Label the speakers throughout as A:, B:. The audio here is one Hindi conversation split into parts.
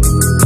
A: Thank you.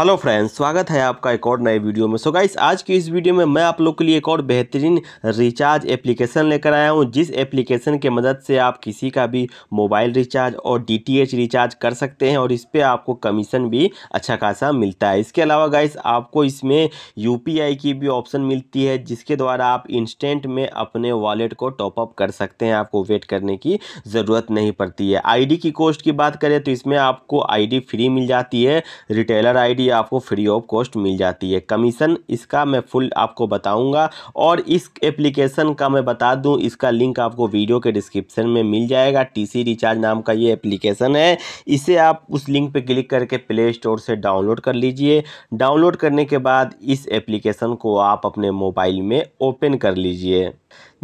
A: हेलो फ्रेंड्स स्वागत है आपका एक और नए वीडियो में सो so गाइस आज की इस वीडियो में मैं आप लोग के लिए एक और बेहतरीन रिचार्ज एप्लीकेशन लेकर आया हूं जिस एप्लीकेशन के मदद से आप किसी का भी मोबाइल रिचार्ज और डीटीएच रिचार्ज कर सकते हैं और इस पर आपको कमीशन भी अच्छा खासा मिलता है इसके अलावा गाइस आपको इसमें यू की भी ऑप्शन मिलती है जिसके द्वारा आप इंस्टेंट में अपने वॉलेट को टॉपअप कर सकते हैं आपको वेट करने की ज़रूरत नहीं पड़ती है आई की कॉस्ट की बात करें तो इसमें आपको आई फ्री मिल जाती है रिटेलर आई आपको फ्री ऑफ कॉस्ट मिल जाती है कमीशन इसका मैं फुल आपको बताऊंगा और इस एप्लीकेशन का मैं बता दूं इसका लिंक आपको वीडियो के डिस्क्रिप्शन में मिल जाएगा टीसी रिचार्ज नाम का ये एप्लीकेशन है इसे आप उस लिंक पर क्लिक करके प्ले स्टोर से डाउनलोड कर लीजिए डाउनलोड करने के बाद इस एप्लीकेशन को आप अपने मोबाइल में ओपन कर लीजिए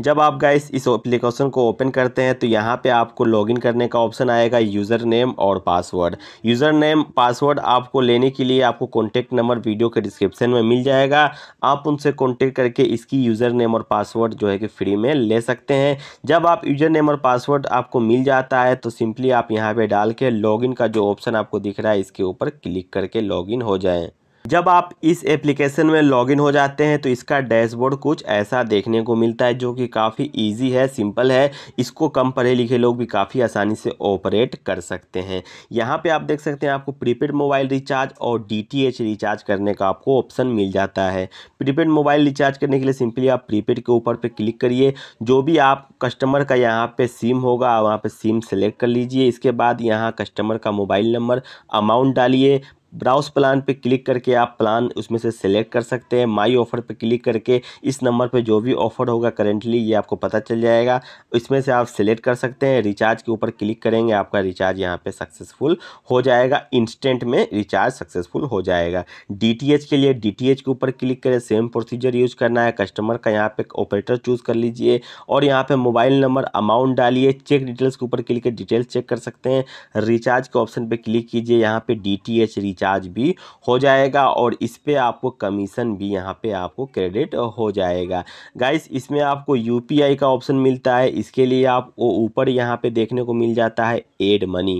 A: जब आप गाइस इस एप्लीकेशन को ओपन करते हैं तो यहाँ पे आपको लॉगिन करने का ऑप्शन आएगा यूज़र नेम और पासवर्ड यूज़र नेम पासवर्ड आपको लेने के लिए आपको कॉन्टैक्ट नंबर वीडियो के डिस्क्रिप्शन में मिल जाएगा आप उनसे कॉन्टैक्ट करके इसकी यूज़र नेम और पासवर्ड जो है कि फ्री में ले सकते हैं जब आप यूज़र नेम और पासवर्ड आपको मिल जाता है तो सिंपली आप यहाँ पर डाल के लॉगिन का जो ऑप्शन आपको दिख रहा है इसके ऊपर क्लिक करके लॉगिन हो जाएँ जब आप इस एप्लीकेशन में लॉगिन हो जाते हैं तो इसका डैशबोर्ड कुछ ऐसा देखने को मिलता है जो कि काफ़ी ईजी है सिंपल है इसको कम पढ़े लिखे लोग भी काफ़ी आसानी से ऑपरेट कर सकते हैं यहाँ पे आप देख सकते हैं आपको प्रीपेड मोबाइल रिचार्ज और डीटीएच रिचार्ज करने का आपको ऑप्शन मिल जाता है प्रीपेड मोबाइल रिचार्ज करने के लिए सिंपली आप प्रीपेड के ऊपर पर क्लिक करिए जो भी आप कस्टमर का यहाँ पर सिम होगा वहाँ पर सिम सेलेक्ट कर लीजिए इसके बाद यहाँ कस्टमर का मोबाइल नंबर अमाउंट डालिए ब्राउज प्लान पे क्लिक करके आप प्लान उसमें से सेलेक्ट कर सकते हैं माई ऑफ़र पे क्लिक करके इस नंबर पे जो भी ऑफ़र होगा करेंटली ये आपको पता चल जाएगा इसमें से आप सेलेक्ट कर सकते हैं रिचार्ज के ऊपर क्लिक करेंगे आपका रिचार्ज यहाँ पे सक्सेसफुल हो जाएगा इंस्टेंट में रिचार्ज सक्सेसफुल हो जाएगा डी के लिए डी के ऊपर क्लिक करें सेम प्रोसीजर यूज़ करना है कस्टमर का यहाँ पर ऑपरेटर चूज़ कर लीजिए और यहाँ पर मोबाइल नंबर अमाउंट डालिए चेक डिटेल्स के ऊपर क्लिक डिटेल्स चेक कर सकते हैं रिचार्ज के ऑप्शन पर क्लिक कीजिए यहाँ पर डी रिचार्ज चार्ज भी हो जाएगा और इस पर आपको कमीशन भी यहाँ पे आपको क्रेडिट हो जाएगा गाइस इसमें आपको यू का ऑप्शन मिलता है इसके लिए आप वो ऊपर यहाँ पे देखने को मिल जाता है एड मनी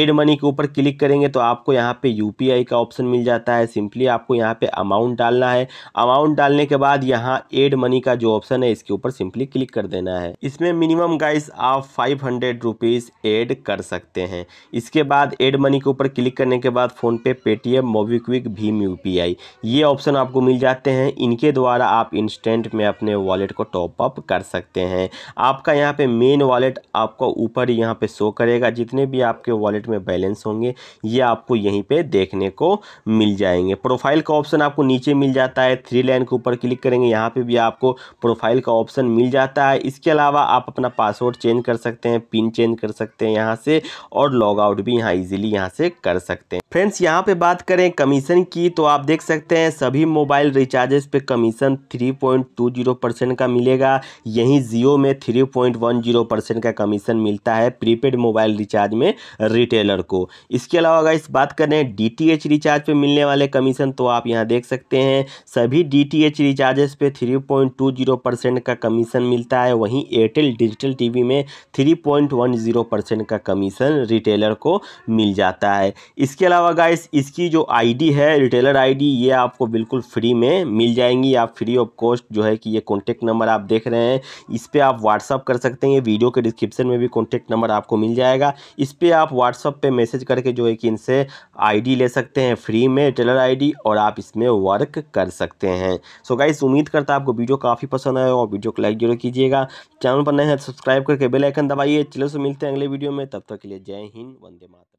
A: एड मनी के ऊपर क्लिक करेंगे तो आपको यहाँ पे यू का ऑप्शन मिल जाता है सिंपली आपको यहाँ पे अमाउंट डालना है अमाउंट डालने के बाद यहाँ एड मनी का जो ऑप्शन है इसके ऊपर सिंपली क्लिक कर देना है इसमें मिनिमम गाइस आप फाइव हंड्रेड रुपीज़ एड कर सकते हैं इसके बाद एड मनी के ऊपर क्लिक करने के बाद फोन पे पेटीएम मोबीक्विक भीम यूपीआई ये ऑप्शन आपको मिल जाते हैं इनके द्वारा आप इंस्टेंट में अपने वॉलेट को टॉपअप कर सकते हैं आपका यहाँ पे मेन वॉलेट आपको ऊपर यहाँ पे शो करेगा जितने भी आपके वॉलेट में बैलेंस होंगे ये आपको यहीं पे देखने को मिल जाएंगे प्रोफाइल का ऑप्शन आपको नीचे मिल जाता है थ्री लाइन के ऊपर क्लिक करेंगे यहाँ पे भी आपको प्रोफाइल का ऑप्शन मिल जाता है इसके अलावा आप अपना पासवर्ड चेंज कर सकते हैं पिन चेंज कर सकते हैं यहाँ से और लॉग आउट भी यहाँ ईजिली यहाँ से कर सकते हैं फ्रेंड्स यहाँ पे बात करें कमीशन की तो आप देख सकते हैं सभी मोबाइल रिचार्जेस पे कमीशन 3.20 परसेंट का मिलेगा यहीं जियो में 3.10 परसेंट का कमीशन मिलता है प्रीपेड मोबाइल रिचार्ज में रिटेलर को इसके अलावा अगर इस बात करें एच रिचार्ज पे मिलने वाले कमीशन तो आप यहाँ देख सकते हैं सभी एच रिचार्जेस पे थ्री परसेंट का कमीशन मिलता है वहीं एयरटेल डिजिटल टी में थ्री परसेंट का कमीशन रिटेलर को मिल जाता है इसके अलावा गाइस इसकी जो आईडी है रिटेलर आईडी ये आपको बिल्कुल फ्री में मिल जाएंगी आप फ्री ऑफ कॉस्ट जो है कि ये कॉन्टैक्ट नंबर आप देख रहे हैं इस पर आप व्हाट्सअप कर सकते हैं ये वीडियो के डिस्क्रिप्शन में भी कॉन्टैक्ट नंबर आपको मिल जाएगा इस पर आप व्हाट्सअप पर मैसेज करके जो है कि इनसे आई ले सकते हैं फ्री में रिटेलर आई और आप इसमें वर्क कर सकते हैं सो so गाइस उम्मीद करता आपको वीडियो काफ़ी पसंद आया और वीडियो को लाइक जरूर कीजिएगा चैनल पर नए हैं सब्सक्राइब तो करके बेल आइकन दबाइए चलो से मिलते हैं अगले वीडियो में तब तक के लिए जय हिंद वंदे मातरम